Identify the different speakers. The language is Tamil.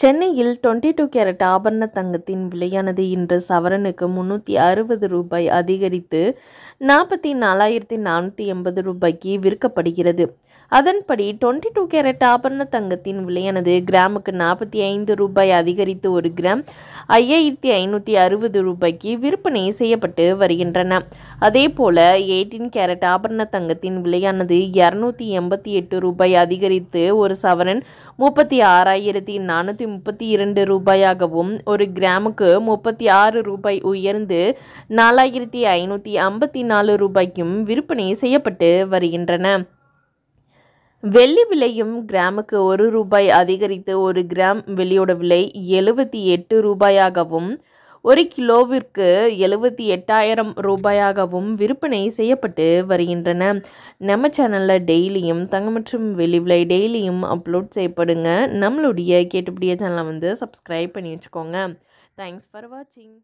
Speaker 1: சென்னையில் டுவெண்ட்டி டூ கேரட் ஆபரண தங்கத்தின் விலையானது இன்று சவரனுக்கு முந்நூற்றி அறுபது ரூபாய் அதிகரித்து நாற்பத்தி நாலாயிரத்தி நானூற்றி எண்பது ரூபாய்க்கு விற்கப்படுகிறது அதன்படி டுவெண்ட்டி டூ கேரட் ஆபரண தங்கத்தின் விலையானது கிராமுக்கு நாற்பத்தி ஐந்து ரூபாய் அதிகரித்து ஒரு கிராம் ஐயாயிரத்தி ஐநூற்றி அறுபது ரூபாய்க்கு விற்பனை செய்யப்பட்டு வருகின்றன அதே போல் எயிட்டீன் கேரட் ஆபரண தங்கத்தின் விலையானது இரநூத்தி எண்பத்தி எட்டு ரூபாய் அதிகரித்து ஒரு சவரன் முப்பத்தி ஆறாயிரத்தி நானூற்றி முப்பத்தி இரண்டு ரூபாயாகவும் ஒரு கிராமுக்கு முப்பத்தி ஆறு ரூபாய் உயர்ந்து நாலாயிரத்தி ஐநூற்றி ஐம்பத்தி நாலு ரூபாய்க்கும் விற்பனை செய்யப்பட்டு வருகின்றன வெள்ளி விலையும் கிராமுக்கு ஒரு ரூபாய் அதிகரித்து ஒரு கிராம் வெள்ளியோட விலை எழுபத்தி எட்டு ரூபாயாகவும் ஒரு கிலோவிற்கு எழுபத்தி எட்டாயிரம் ரூபாயாகவும் விற்பனை செய்யப்பட்டு வருகின்றன நம்ம சேனலில் டெய்லியும் தங்க மற்றும் வெள்ளி விலை டெய்லியும் அப்லோட் செய்யப்படுங்க நம்மளுடைய கேட்டுப்படியே சேனலை வந்து சப்ஸ்கிரைப் பண்ணி வச்சுக்கோங்க
Speaker 2: தேங்க்ஸ் ஃபார் வாட்சிங்